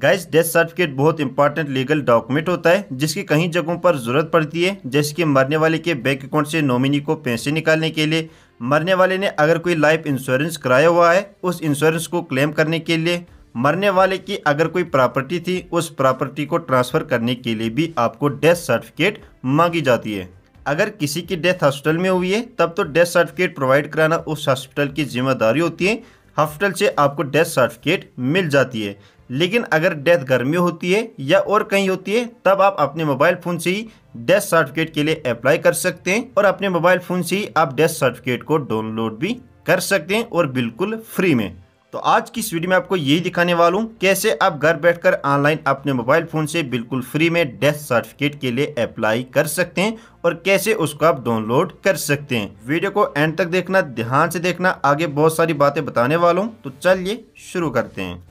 gas death certificate बहुत important legal document होता है जिसकी कहीं जगहों पर जरूरत पड़ती है जैसे कि मरने वाले के बैंक अकाउंट से नॉमिनी को पैसे निकालने के लिए मरने वाले ने अगर कोई लाइफ इंश्योरेंस कराया हुआ है उस इंश्योरेंस को क्लेम करने के लिए मरने वाले की अगर कोई प्रॉपर्टी थी उस प्रॉपर्टी को ट्रांसफ़र करने के लिए भी आपको डेथ सर्टिफिकेट मांगी जाती है अगर किसी की डेथ हॉस्पिटल में हुई है तब तो डेथ सर्टिफिकेट प्रोवाइड कराना उस हॉस्पिटल की जिम्मेदारी होती है हॉस्पिटल से आपको डेथ सर्टिफिकेट मिल जाती है लेकिन अगर डेथ घर में होती है या और कहीं होती है तब आप अपने मोबाइल फ़ोन से ही डेथ सर्टिफिकेट के लिए अप्लाई कर सकते हैं और अपने मोबाइल फ़ोन से ही आप डेथ सर्टिफिकेट को डाउनलोड भी कर सकते हैं और बिल्कुल फ्री में तो आज की इस वीडियो में आपको यही दिखाने वाला हूँ कैसे आप घर बैठकर ऑनलाइन अपने मोबाइल फ़ोन से बिल्कुल फ्री में डेथ सर्टिफिकेट के लिए अप्लाई कर सकते हैं और कैसे उसको आप डाउनलोड कर सकते हैं वीडियो को एंड तक देखना ध्यान से देखना आगे बहुत सारी बातें बताने वाला हूँ तो चलिए शुरू करते हैं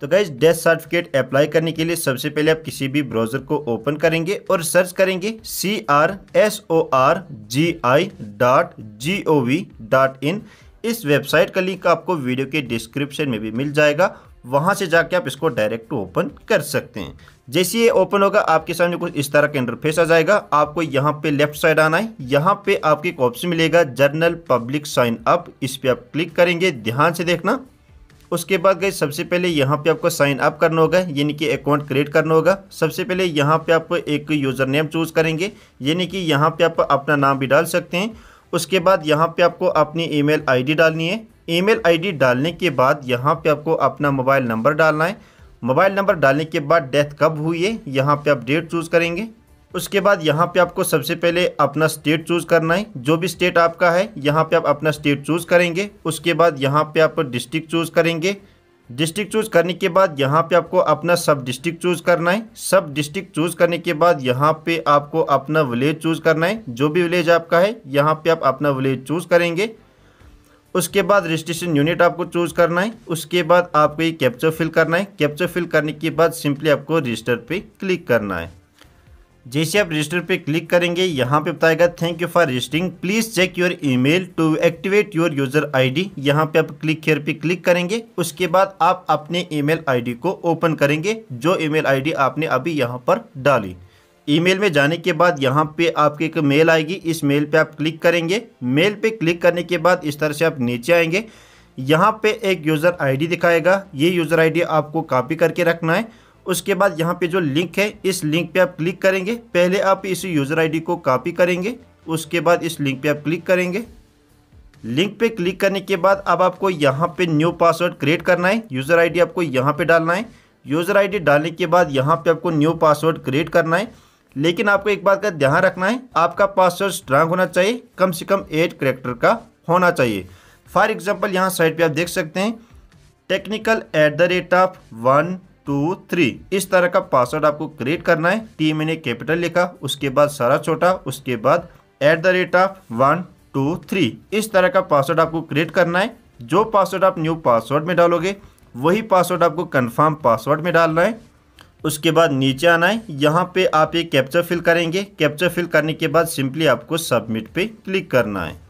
तो गाइज डेथ सर्टिफिकेट अप्लाई करने के लिए सबसे पहले आप किसी भी ब्राउजर को ओपन करेंगे और सर्च करेंगे C R S O R G I dot G O V dot in इस वेबसाइट का लिंक आपको वीडियो के डिस्क्रिप्शन में भी मिल जाएगा वहां से जाके आप इसको डायरेक्ट ओपन कर सकते हैं जैसे ये ओपन होगा आपके सामने कुछ इस तरह का इंटरफेस आ जाएगा आपको यहाँ पे लेफ्ट साइड आना है यहाँ पे आपके एक ऑप्शन मिलेगा जर्नल पब्लिक साइन अप इस पर आप क्लिक करेंगे ध्यान से देखना उसके बाद गए सबसे पहले यहाँ पे आपको साइन अप करना होगा यानी कि अकाउंट क्रिएट करना होगा सबसे पहले यहाँ पे आप एक यूज़र नेम चूज़ करेंगे यानी कि यहाँ पे आप अपना नाम भी डाल सकते हैं उसके बाद यहाँ पे आपको अपनी ईमेल आईडी डालनी है ईमेल आईडी डालने के बाद यहाँ पे आपको अपना मोबाइल नंबर डालना है मोबाइल नंबर डालने के बाद डेथ कब हुई है यहाँ पे आप डेट चूज़ करेंगे उसके बाद यहाँ पे आपको सबसे पहले अपना स्टेट चूज़ करना है जो भी स्टेट आपका है यहाँ पे आप अपना स्टेट चूज़ करेंगे उसके बाद यहाँ पे आप डिस्ट्रिक्ट चूज़ करेंगे डिस्ट्रिक्ट चूज़ करने के बाद यहाँ पे आपको अपना सब डिस्ट्रिक्ट चूज़ करना है सब डिस्ट्रिक्ट चूज़ करने के बाद यहाँ पे आपको अपना विलेज चूज़ करना है जो भी विलेज आपका है यहाँ पे आप अपना विलेज चूज़ करेंगे उसके बाद रजिस्ट्रेशन यूनिट आपको चूज़ करना है उसके बाद आपको ये कैप्चर फिल करना है कैप्चर फिल करने के बाद सिंपली आपको रजिस्टर पे क्लिक करना है जैसे आप रजिस्टर पे क्लिक करेंगे यहाँ पे बताएगा thank you for registering please check your email to activate your user ID यहाँ पे आप क्लिक हेयर पे क्लिक करेंगे उसके बाद आप अपने ईमेल आईडी को ओपन करेंगे जो ईमेल आईडी आपने अभी यहाँ पर डाली ईमेल में जाने के बाद यहाँ पे आपके एक मेल आएगी इस मेल पे आप क्लिक करेंगे मेल पे क्लिक करने के बाद इस तरह से आप नीचे आएंगे यहाँ पे एक यूज़र आईडी दिखाएगा ये यूज़र आईडी आपको कॉपी करके रखना है उसके बाद यहाँ पे जो लिंक है इस लिंक पे आप क्लिक करेंगे पहले आप इस यूज़र आईडी को कॉपी करेंगे उसके बाद इस लिंक पे आप क्लिक करेंगे लिंक पे क्लिक करने के बाद अब आपको यहाँ पे न्यू पासवर्ड क्रिएट करना है यूज़र आईडी आपको यहाँ पे डालना है यूज़र आईडी डालने के बाद यहाँ पे आपको न्यू पासवर्ड क्रिएट करना है लेकिन आपको एक बात का ध्यान रखना है आपका पासवर्ड स्ट्रांग होना चाहिए कम से कम एट करेक्टर का होना चाहिए फॉर एग्जाम्पल यहाँ साइड पर आप देख सकते हैं technical at the rate of one two three इस तरह का पासवर्ड आपको क्रिएट करना है टी मैंने कैपिटल लिखा उसके बाद सारा छोटा उसके बाद at the rate of one two three इस तरह का पासवर्ड आपको क्रिएट करना है जो पासवर्ड आप न्यू पासवर्ड में डालोगे वही पासवर्ड आपको कन्फर्म पासवर्ड में डालना है उसके बाद नीचे आना है यहाँ पे आप ये कैप्चर फिल करेंगे कैप्चर फिल करने के बाद सिंपली आपको सबमिट पे क्लिक करना है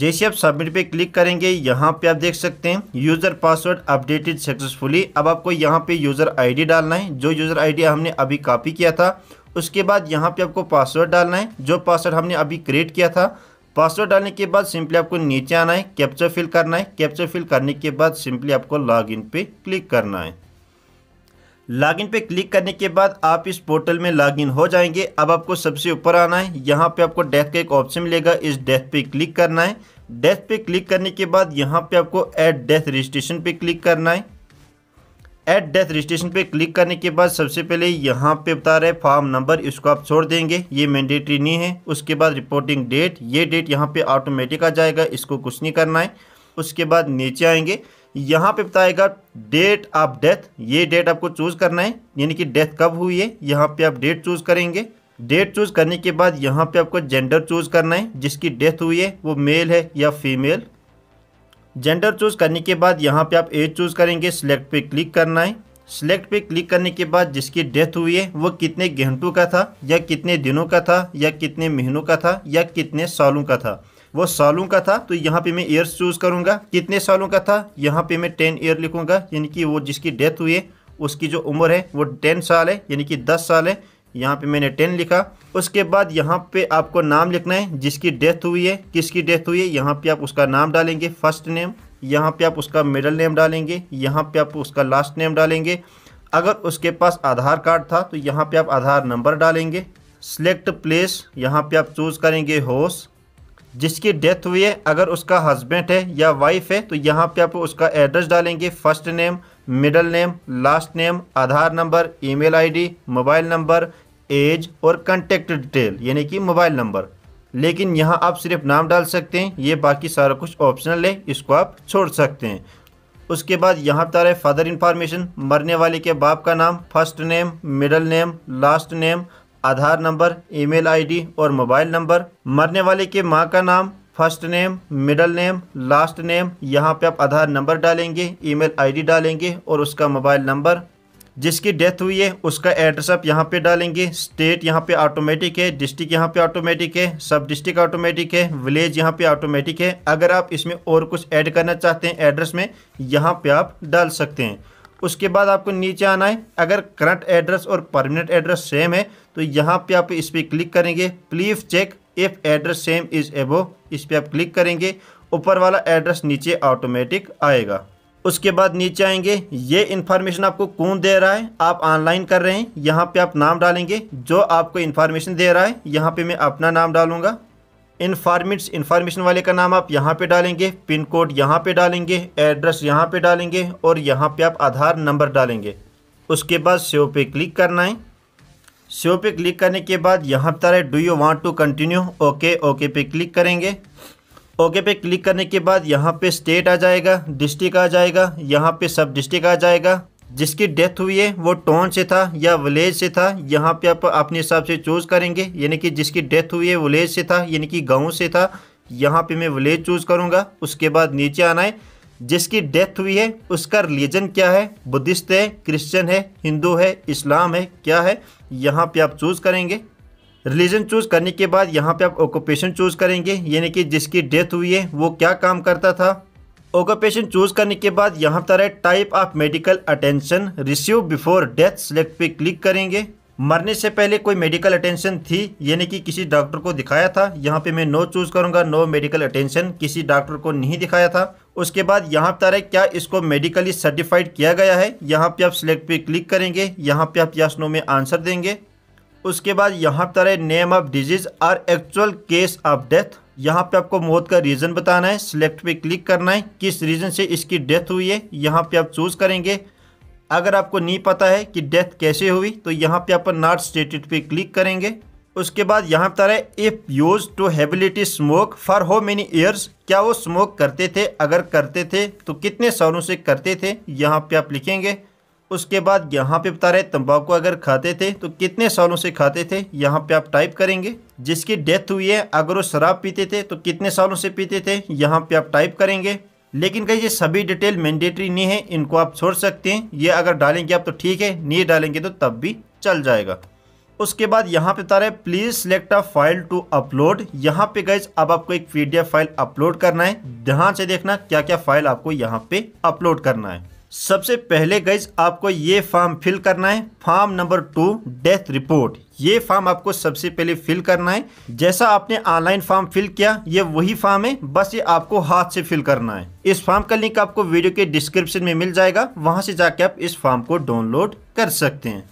जैसे आप सबमिट पे क्लिक करेंगे यहाँ पे आप देख सकते हैं यूज़र पासवर्ड अपडेटेड सक्सेसफुली अब आपको यहाँ पे यूज़र आईडी डालना है जो यूज़र आईडी हमने अभी कॉपी किया था उसके बाद यहाँ पे आपको पासवर्ड डालना है जो पासवर्ड हमने अभी क्रिएट किया था पासवर्ड डालने के बाद सिंपली आपको नीचे आना है कैप्चर फिल करना है कैप्चर फिल करने के बाद सिंपली आपको लॉग पे क्लिक करना है लॉगिन पे क्लिक करने के बाद आप इस पोर्टल में लॉगिन हो जाएंगे अब आपको सबसे ऊपर आना है यहाँ पे आपको डेस्क का एक ऑप्शन मिलेगा इस डेस्क पे क्लिक करना है डेस्क पे क्लिक करने के बाद यहाँ पे आपको एड डेथ रजिस्ट्रेशन पे क्लिक करना है एट डेथ रजिस्ट्रेशन पे क्लिक करने के बाद सबसे पहले यहाँ पे बता रहे फॉर्म नंबर इसको आप छोड़ देंगे ये मैंडेटरी नहीं है उसके बाद रिपोर्टिंग डेट ये डेट यहाँ पे ऑटोमेटिक आ जाएगा इसको कुछ नहीं करना है उसके बाद नीचे आएंगे यहाँ पे बताएगा डेट ऑफ डेथ ये डेट आपको चूज़ करना है यानी कि डेथ कब हुई है यहाँ पे आप डेट चूज़ करेंगे डेट चूज़ करने के बाद यहाँ पे आपको जेंडर चूज़ करना है जिसकी डेथ हुई है वो मेल है या फीमेल जेंडर चूज़ करने के बाद यहाँ पे आप एज चूज़ करेंगे सिलेक्ट पे क्लिक करना है सिलेक्ट पे क्लिक करने के बाद जिसकी डेथ हुई है वो कितने घंटों का था या कितने दिनों का था या कितने महीनों का था या कितने सालों का था वो सालों का था तो यहाँ पे मैं ईयर्स चूज़ करूँगा कितने सालों का था यहाँ पे मैं टेन ईयर लिखूँगा यानी कि वो जिसकी डेथ हुई है उसकी जो उम्र है वो टेन साल है यानी कि दस साल है यहाँ पे मैंने टेन लिखा उसके बाद यहाँ पे आपको नाम लिखना है जिसकी डेथ हुई है किसकी डेथ हुई है यहाँ पे आप उसका नाम डालेंगे फर्स्ट नेम यहाँ पे आप उसका मिडल नेम डालेंगे यहाँ पे आप उसका लास्ट नेम डालेंगे अगर उसके पास आधार कार्ड था तो यहाँ पे आप आधार नंबर डालेंगे सेलेक्ट प्लेस यहाँ पे आप चूज़ करेंगे होस्ट जिसकी डेथ हुई है अगर उसका हस्बैंड है या वाइफ है तो यहाँ पे आप उसका एड्रेस डालेंगे first name middle name last name Aadhaar number email ID, mobile number age और कंटेक्ट डिटेल यानी कि मोबाइल नंबर लेकिन यहाँ आप सिर्फ नाम डाल सकते हैं ये बाकी सारा कुछ ऑप्शनल है इसको आप छोड़ सकते हैं उसके बाद यहाँ पर रहे फादर इन्फॉर्मेशन मरने वाले के बाप का नाम first name middle name last name Aadhaar number email ID और मोबाइल नंबर मरने वाले के माँ का नाम first name middle name last name यहाँ पे आप आधार नंबर डालेंगे ईमेल आईडी डालेंगे और उसका मोबाइल नंबर जिसकी डेथ हुई है उसका एड्रेस आप यहाँ पे डालेंगे स्टेट यहाँ पे ऑटोमेटिक है डिस्ट्रिक्ट यहाँ पे ऑटोमेटिक है सब डिस्ट्रिक्ट ऑटोमेटिक है विलेज यहाँ पे ऑटोमेटिक है अगर आप इसमें और कुछ ऐड करना चाहते हैं एड्रेस में यहाँ पे आप डाल सकते हैं उसके बाद आपको नीचे आना है अगर करंट एड्रेस और परमानेंट एड्रेस सेम है तो यहाँ पे आप इस पर क्लिक करेंगे please check if address same is above इस पर आप क्लिक करेंगे ऊपर वाला एड्रेस नीचे ऑटोमेटिक आएगा उसके बाद नीचे आएंगे ये इन्फॉर्मेशन आपको कौन दे रहा है आप ऑनलाइन कर रहे हैं यहाँ पे आप नाम डालेंगे जो आपको इन्फॉर्मेशन दे रहा है यहाँ पे मैं अपना नाम डालूंगा इन्फॉर्मेट्स इन्फॉर्मेशन वाले का नाम आप यहाँ पे डालेंगे पिन कोड यहाँ पे डालेंगे एड्रेस यहाँ पे डालेंगे और यहाँ पे आप आधार नंबर डालेंगे उसके बाद सेव पे क्लिक करना है सेव पे क्लिक करने के बाद यहाँ पर रहा है do you want to continue okay okay पे क्लिक करेंगे ओके पे क्लिक करने के बाद यहाँ पे स्टेट आ जाएगा डिस्ट्रिक्ट आ जाएगा यहाँ पे सब डिस्ट्रिक्ट आ जाएगा जिसकी डेथ हुई है वो टाउन से था या विलेज से था यहाँ पे आप अपने हिसाब से चूज़ करेंगे यानी कि जिसकी डेथ हुई है विलेज से था यानी कि गाँव से था यहाँ पे मैं विलेज चूज़ करूँगा उसके बाद नीचे आना है जिसकी डेथ हुई है उसका रिलीजन क्या है बुद्धिस्ट है क्रिश्चियन है हिंदू है इस्लाम है क्या है यहाँ पे आप चूज़ करेंगे रिलीजन चूज़ करने के बाद यहाँ पे आप ऑक्यूपेशन चूज़ करेंगे यानी कि जिसकी डेथ हुई है वो क्या काम करता था ऑक्यूपेशन चूज करने के बाद यहाँ तरह type of medical attention receive before death select पे क्लिक करेंगे मरने से पहले कोई मेडिकल अटेंशन थी यानी कि किसी डॉक्टर को दिखाया था यहाँ पे मैं नो चूज करूंगा नो मेडिकल अटेंशन किसी डॉक्टर को नहीं दिखाया था उसके बाद यहाँ पर है क्या इसको मेडिकली सर्टिफाइड किया गया है यहाँ पे आप सिलेक्ट पे क्लिक करेंगे यहाँ पे आप यस नो में आंसर देंगे उसके बाद यहाँ पर है नेम ऑफ डिजीज और एक्चुअल केस ऑफ डेथ यहाँ पे आपको मौत का रीज़न बताना है सिलेक्ट पे क्लिक करना है किस रीज़न से इसकी डेथ हुई है यहाँ पे आप चूज़ करेंगे अगर आपको नहीं पता है कि डेथ कैसे हुई तो यहाँ पे आप नॉट स्टेटेड पे क्लिक करेंगे उसके बाद यहाँ बता रहा है इफ़ यूज टू हैबिलिटी smoke for how many years क्या वो स्मोक करते थे अगर करते थे तो कितने सालों से करते थे यहाँ पे आप लिखेंगे उसके बाद यहाँ पे बता रहे तंबाकू अगर खाते थे तो कितने सालों से खाते थे यहाँ पे आप टाइप करेंगे जिसकी डेथ हुई है अगर वो शराब पीते थे तो कितने सालों से पीते थे यहाँ पे आप टाइप करेंगे लेकिन कहीं ये सभी डिटेल मैंडेटरी नहीं है इनको आप छोड़ सकते हैं ये अगर डालेंगे आप तो ठीक है नहीं डालेंगे तो तब भी चल जाएगा उसके बाद यहाँ पे बता रहे please select a file to upload यहाँ पे गए अब आपको एक पीडीएफ फाइल अपलोड करना है ध्यान से देखना क्या क्या फाइल आपको यहाँ पे अपलोड करना है सबसे पहले गईज आपको ये फॉर्म फिल करना है form number two death report ये फॉर्म आपको सबसे पहले फिल करना है जैसा आपने ऑनलाइन फॉर्म फिल किया ये वही फॉर्म है बस ये आपको हाथ से फिल करना है इस फॉर्म का लिंक आपको वीडियो के डिस्क्रिप्शन में मिल जाएगा वहां से जाके आप इस फॉर्म को डाउनलोड कर सकते हैं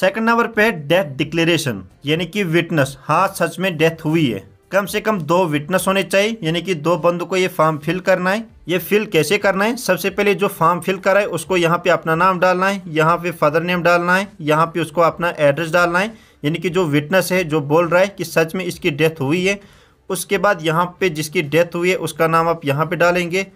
सेकंड नंबर पे है डेथ डिक्लेरेशन यानी कि विटनेस हाथ सच में डेथ हुई है कम से कम दो विटनेस होने चाहिए यानी कि दो बंदों को ये फॉर्म फिल करना है ये फिल कैसे करना है सबसे पहले जो फॉर्म फिल करा है उसको यहाँ पे अपना नाम डालना है यहाँ पे फादर नेम डालना है यहाँ पे उसको अपना एड्रेस डालना है यानी कि जो विटनेस है जो बोल रहा है कि सच में इसकी डेथ हुई है उसके बाद यहाँ पे जिसकी डेथ हुई है उसका नाम आप यहाँ पे डालेंगे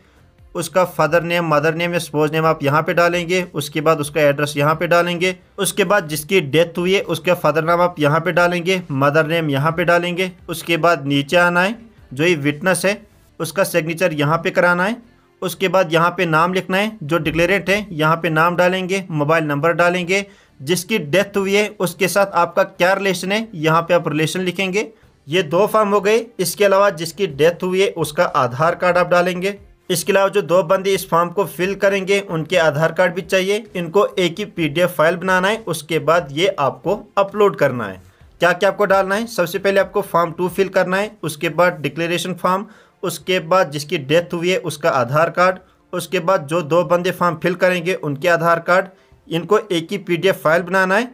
उसका फादर नेम मदर नेम या स्पोज नेम आप यहाँ पे डालेंगे उसके बाद उसका एड्रेस यहाँ पे डालेंगे उसके बाद जिसकी डेथ हुई है उसका फादर नाम आप यहाँ पे डालेंगे मदर नेम यहाँ पे डालेंगे उसके बाद नीचे आना है जो ये विटनेस है उसका सिग्नेचर यहाँ पे कराना है उसके बाद यहाँ पे नाम लिखना है जो डिक्लेरेंट है यहाँ पे नाम डालेंगे मोबाइल नंबर डालेंगे जिसकी डेथ हुई है उसके साथ आपका क्या रिलेशन है यहाँ पे आप रिलेशन लिखेंगे ये दो फॉर्म हो गए इसके अलावा जिसकी डेथ हुई है उसका आधार कार्ड आप डालेंगे इसके अलावा जो दो बंदे इस फॉर्म को फिल करेंगे उनके आधार कार्ड भी चाहिए इनको एक ही पी फाइल बनाना है उसके बाद ये आपको अपलोड करना है क्या क्या आपको डालना है सबसे पहले आपको फॉर्म टू फिल करना है उसके बाद डिक्लेरेशन फॉर्म उसके बाद जिसकी डेथ हुई है उसका आधार कार्ड उसके बाद जो दो बंदे फॉर्म फिल करेंगे उनके आधार कार्ड इनको एक ही पीडीएफ फाइल बनाना है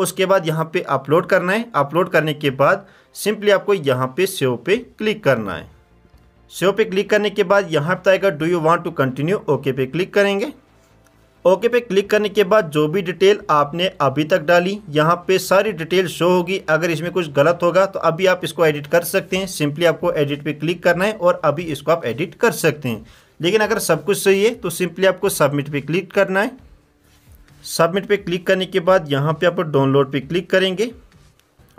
उसके बाद यहाँ पे अपलोड करना है अपलोड करने के बाद सिंपली आपको यहाँ पे सेव पे क्लिक करना है सेव पे क्लिक करने के बाद यहाँ पे आएगा do you want to continue okay पे क्लिक करेंगे ओके पे क्लिक करने के बाद जो भी डिटेल आपने अभी तक डाली यहाँ पे सारी डिटेल शो होगी अगर इसमें कुछ गलत होगा तो अभी आप इसको एडिट कर सकते हैं सिंपली आपको एडिट पे क्लिक करना है और अभी इसको आप एडिट कर सकते हैं लेकिन अगर सब कुछ सही है तो सिंपली आपको सबमिट पे क्लिक करना है सबमिट पे क्लिक करने के बाद यहाँ पे आप डाउनलोड पे क्लिक करेंगे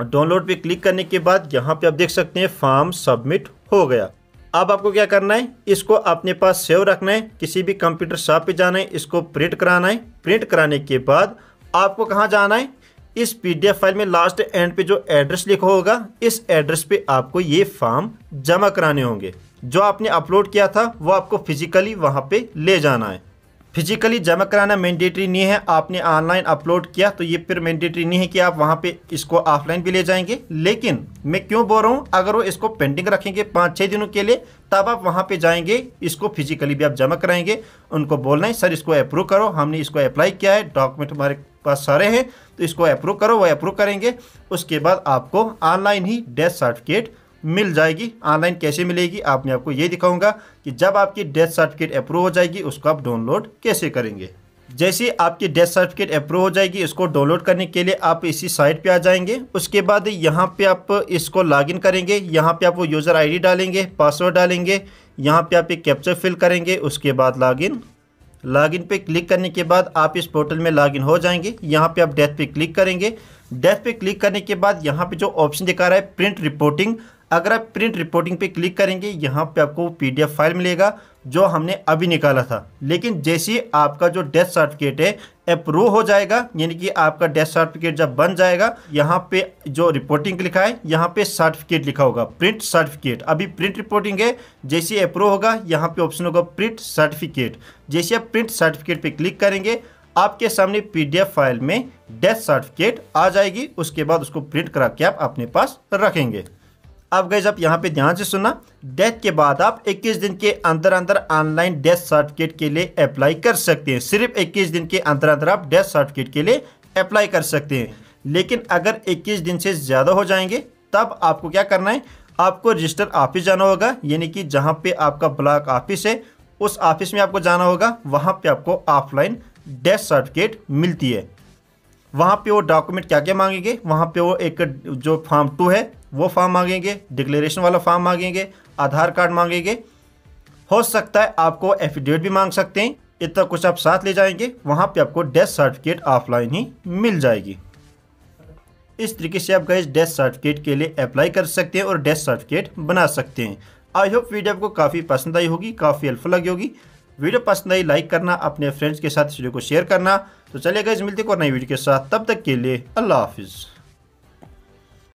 डाउनलोड पे क्लिक करने के बाद यहाँ पे आप देख सकते हैं फॉर्म सबमिट हो गया अब आपको क्या करना है इसको अपने पास सेव रखना है किसी भी कंप्यूटर शॉप पे जाना है इसको प्रिंट कराना है प्रिंट कराने के बाद आपको कहाँ जाना है इस पीडीएफ फाइल में लास्ट एंड पे जो एड्रेस लिखा होगा इस एड्रेस पे आपको ये फॉर्म जमा कराने होंगे जो आपने अपलोड किया था वो आपको फिजिकली वहाँ पे ले जाना है फिजिकली जमा कराना मैंडेटरी नहीं है आपने ऑनलाइन अपलोड किया तो ये फिर मैंडेटरी नहीं है कि आप वहाँ पे इसको ऑफलाइन भी ले जाएंगे लेकिन मैं क्यों बोल रहा हूँ अगर वो इसको पेंडिंग रखेंगे पाँच छः दिनों के लिए तब आप वहाँ पे जाएंगे इसको फिजिकली भी आप जमा कराएंगे उनको बोलना है सर इसको अप्रूव करो हमने इसको अप्लाई किया है डॉक्यूमेंट हमारे पास सारे हैं तो इसको अप्रूव करो वो अप्रूव करेंगे उसके बाद आपको ऑनलाइन ही डेथ सर्टिफिकेट मिल जाएगी ऑनलाइन कैसे मिलेगी आप मैं आपको ये दिखाऊंगा कि जब आपकी डेथ सर्टिफिकेट अप्रूव हो जाएगी उसको आप डाउनलोड कैसे करेंगे जैसे आपकी डेथ सर्टिफिकेट अप्रूव हो जाएगी इसको डाउनलोड करने के लिए आप इसी साइट पे आ जाएंगे उसके बाद यहाँ पे आप इसको लॉगिन करेंगे यहाँ पे आप वो यूज़र आईडी डालेंगे पासवर्ड डालेंगे यहाँ पे आप एक कैप्चर फिल करेंगे उसके बाद लॉगिन लॉगिन पे क्लिक करने के बाद आप इस पोर्टल में लॉगिन हो जाएंगे यहाँ पे आप डेथ पे क्लिक करेंगे डेथ पे क्लिक करने के बाद यहाँ पे जो ऑप्शन दिखा रहा है प्रिंट रिपोर्टिंग अगर आप प्रिंट रिपोर्टिंग पे क्लिक करेंगे यहाँ पे आपको पीडीएफ फाइल मिलेगा जो हमने अभी निकाला था लेकिन जैसे आपका जो डेथ सर्टिफिकेट है अप्रूव हो जाएगा यानी कि आपका डेथ सर्टिफिकेट जब बन जाएगा यहाँ पे जो रिपोर्टिंग लिखा है यहाँ पे सर्टिफिकेट लिखा होगा प्रिंट सर्टिफिकेट अभी प्रिंट रिपोर्टिंग है जैसे अप्रूव होगा यहाँ पे ऑप्शन होगा प्रिंट सर्टिफिकेट जैसे आप प्रिंट सर्टिफिकेट पे क्लिक करेंगे आपके सामने पीडीएफ फाइल में डेथ सर्टिफिकेट आ जाएगी उसके बाद उसको प्रिंट करा के आप अपने पास रखेंगे अब गैस आप यहाँ पे ध्यान से सुना डेथ के बाद आप 21 दिन के अंदर अंदर ऑनलाइन डेथ सर्टिफिकेट के लिए अप्लाई कर सकते हैं सिर्फ 21 दिन के अंदर अंदर आप डेथ सर्टिफिकेट के लिए अप्लाई कर सकते हैं लेकिन अगर 21 दिन से ज़्यादा हो जाएंगे तब आपको क्या करना है आपको रजिस्टर ऑफिस जाना होगा यानी कि जहाँ पे आपका ब्लॉक ऑफिस है उस ऑफिस में आपको जाना होगा वहाँ पर आपको ऑफलाइन डेथ सर्टिफिकेट मिलती है वहाँ पे वो डॉक्यूमेंट क्या क्या मांगेंगे वहाँ पे वो एक जो फॉर्म टू है वो फॉर्म मांगेंगे डिक्लेरेशन वाला फॉर्म मांगेंगे आधार कार्ड मांगेंगे हो सकता है आपको एफिडेविट भी मांग सकते हैं इतना कुछ आप साथ ले जाएंगे वहाँ पे आपको डेथ सर्टिफिकेट ऑफलाइन ही मिल जाएगी इस तरीके से आप गए डेथ सर्टिफिकेट के लिए अप्लाई कर सकते हैं और डेथ सर्टिफिकेट बना सकते हैं आई होप वीडियो आपको काफ़ी पसंद आई होगी काफ़ी हेल्पफुल लगी होगी वीडियो पसंद आई लाइक करना अपने फ्रेंड्स के साथ इस वीडियो को शेयर करना तो चलिए गए मिलते को नई वीडियो के साथ तब तक के लिए अल्लाह हाफिज़